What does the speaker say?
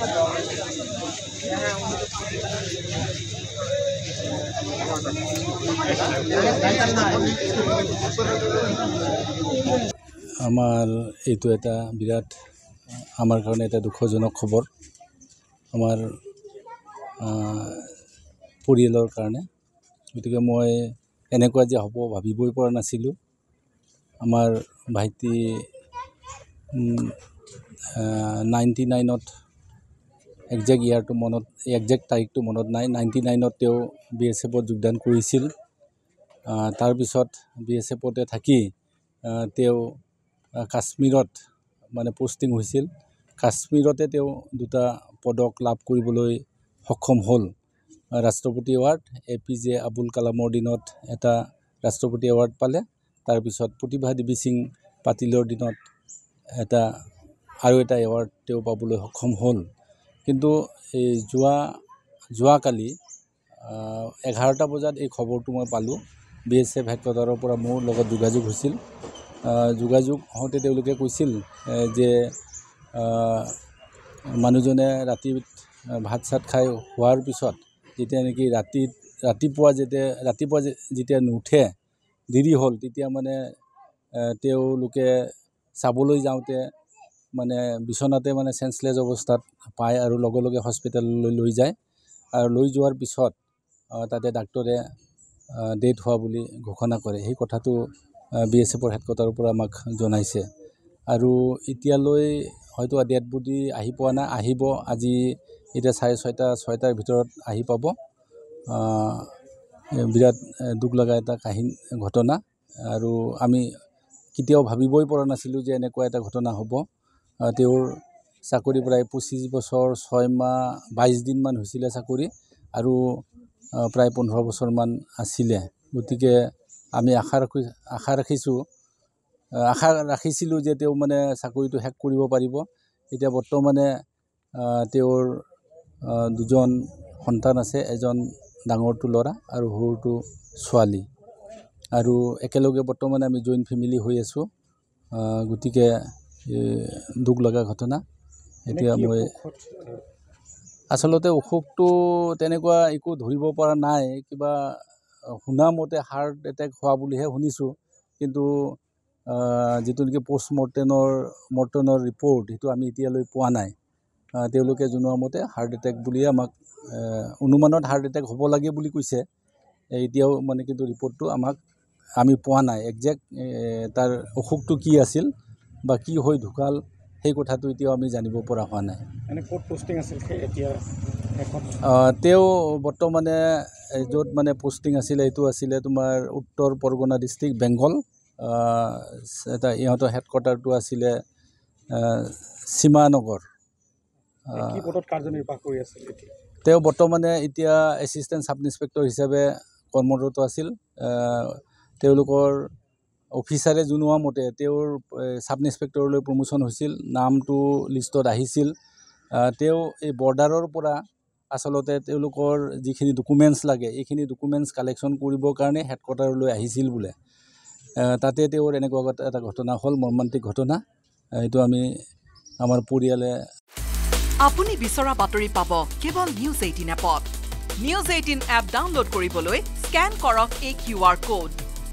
আমাৰ এইটো এটা বিৰাট আমাৰ কাৰণে এটা দুখজনক খবৰ আমাৰ পৰিয়ালৰ কাৰণে গতিকে মই এনেকুৱা যে হ'ব ভাবিবই পৰা নাছিলোঁ আমাৰ ভাইটি নাইণ্টি নাইনত একজেক্ট ইয়াৰটো মনত একজেক্ট তাৰিখটো মনত নাই নাইণ্টি নাইনত তেওঁ বি এছ এফত যোগদান কৰিছিল তাৰপিছত বি এছ এফতে থাকি তেওঁ কাশ্মীৰত মানে পষ্টিং হৈছিল কাশ্মীৰতে তেওঁ দুটা পদক লাভ কৰিবলৈ সক্ষম হ'ল ৰাষ্ট্ৰপতি award A P J Abul কালামৰ দিনত এটা ৰাষ্ট্ৰপতি এৱাৰ্ড পালে তাৰপিছত প্ৰতিভা দেৱী সিং পাটিলৰ দিনত এটা আৰু এটা এৱাৰ্ড তেওঁ পাবলৈ সক্ষম হ'ল কিন্তু এই যোৱা যোৱাকালি এঘাৰটা বজাত এই খবৰটো মই পালোঁ বি এছ এফ হেডকোৱাৰ্টাৰৰ পৰা মোৰ লগত যোগাযোগ হৈছিল যোগাযোগ হওঁতে তেওঁলোকে কৈছিল যে মানুহজনে ৰাতি ভাত চাত খাই হোৱাৰ পিছত যেতিয়া নেকি ৰাতি ৰাতিপুৱা যেতিয়া ৰাতিপুৱা যেতিয়া নুঠে দেৰি হ'ল তেতিয়া মানে তেওঁলোকে চাবলৈ যাওঁতে মানে বিচনাতে মানে চেঞ্চলেছ অৱস্থাত পায় আৰু লগে লগে হস্পিটেললৈ লৈ যায় আৰু লৈ যোৱাৰ পিছত তাতে ডাক্তৰে ডেড হোৱা বুলি ঘোষণা কৰে সেই কথাটো বি এছ এফৰ হেডকোৱাৰ্টাৰৰ পৰা আমাক জনাইছে আৰু এতিয়ালৈ হয়তো ডেড বডি আহি পোৱা নাই আহিব আজি এতিয়া চাৰে ছয়টা ছয়টাৰ ভিতৰত আহি পাব বিৰাট দুখ লগা এটা কাহিনী ঘটনা আৰু আমি কেতিয়াও ভাবিবই পৰা নাছিলোঁ যে এনেকুৱা এটা ঘটনা হ'ব তেওঁৰ চাকৰি প্ৰায় পঁচিছ বছৰ ছয় মাহ বাইছ দিনমান হৈছিলে চাকৰি আৰু প্ৰায় পোন্ধৰ বছৰমান আছিলে গতিকে আমি আশা ৰাখি আশা ৰাখিছোঁ আশা ৰাখিছিলোঁ যে তেওঁ মানে চাকৰিটো শেষ কৰিব পাৰিব এতিয়া বৰ্তমানে তেওঁৰ দুজন সন্তান আছে এজন ডাঙৰটো ল'ৰা আৰু সৰুটো ছোৱালী আৰু একেলগে বৰ্তমানে আমি জইণ্ট ফেমিলি হৈ আছোঁ গতিকে দুখ লগা ঘটনা এতিয়া মই আচলতে অসুখটো তেনেকুৱা একো ধৰিব পৰা নাই কিবা শুনা মতে হাৰ্ট এটেক হোৱা বুলিহে শুনিছোঁ কিন্তু যিটো নেকি পষ্ট মৰ্টেনৰ মৰ্টেনৰ ৰিপৰ্ট সেইটো আমি এতিয়ালৈ পোৱা নাই তেওঁলোকে জনোৱা মতে হাৰ্ট এটেক বুলিয়ে আমাক অনুমানত হাৰ্ট এটেক হ'ব লাগে বুলি কৈছে এতিয়াও মানে কিন্তু ৰিপৰ্টটো আমাক আমি পোৱা নাই একজেক্ট তাৰ অসুখটো কি আছিল বা কি হৈ ঢুকাল সেই কথাটো এতিয়াও আমি জানিব পৰা হোৱা নাই তেওঁ বৰ্তমানে য'ত মানে পোষ্টিং আছিলে এইটো আছিলে তোমাৰ উত্তৰ পৰগনা ডিষ্ট্ৰিক্ট বেংগল এটা ইহঁতৰ হেডকোৱাৰ্টাৰটো আছিলে সীমানগৰ তেওঁ বৰ্তমানে এতিয়া এছিষ্টেণ্ট চাব ইনস্পেক্টৰ হিচাপে কৰ্মৰত আছিল তেওঁলোকৰ অফিচাৰে জনোৱা মতে তেওঁৰ চাব ইঞ্চপেক্টৰলৈ প্ৰমোশ্যন হৈছিল নামটো লিষ্টত আহিছিল তেওঁ এই বৰ্ডাৰৰ পৰা আচলতে তেওঁলোকৰ যিখিনি ডকুমেণ্টছ লাগে এইখিনি ডকুমেণ্টছ কালেকশ্যন কৰিবৰ কাৰণে হেডকোৱাৰ্টাৰলৈ আহিছিল বোলে তাতে তেওঁৰ এনেকুৱা এটা ঘটনা হ'ল মৰ্মান্তিক ঘটনা এইটো আমি আমাৰ পৰিয়ালে আপুনি বিচৰা বাতৰি পাব কেৱল নিউজ এইটিন এপত নিউজ এইটিন এপ ডাউনলোড কৰিবলৈ স্কেন কৰক এই কিউ আৰ ক'ড